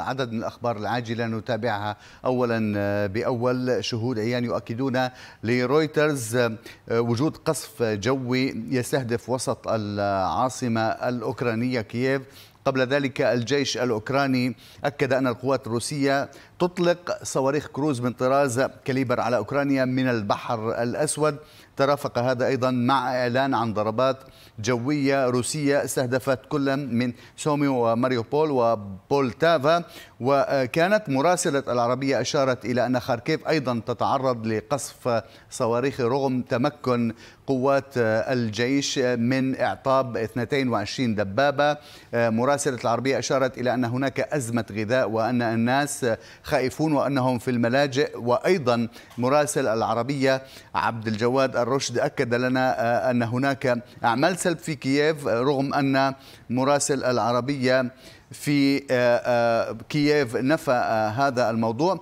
عدد من الأخبار العاجلة نتابعها أولا آه، بأول شهود عيان يؤكدون لرويترز آه، وجود قصف جوي يستهدف وسط العاصمة الأوكرانية كييف قبل ذلك الجيش الأوكراني أكد أن القوات الروسية تطلق صواريخ كروز من طراز كاليبر على أوكرانيا من البحر الأسود ترافق هذا أيضا مع إعلان عن ضربات جوية روسية استهدفت كلا من سومي وماريوبول وبولتافا وكانت مراسلة العربية أشارت إلى أن خاركيف أيضا تتعرض لقصف صواريخ رغم تمكن قوات الجيش من إعطاب 22 دبابة مراسلة مراسلة العربية أشارت إلى أن هناك أزمة غذاء وأن الناس خائفون وأنهم في الملاجئ وأيضا مراسل العربية عبد الجواد الرشد أكد لنا آه، أن هناك أعمال سلب في كييف رغم أن مراسل العربية في آه، آه، كييف نفى هذا الموضوع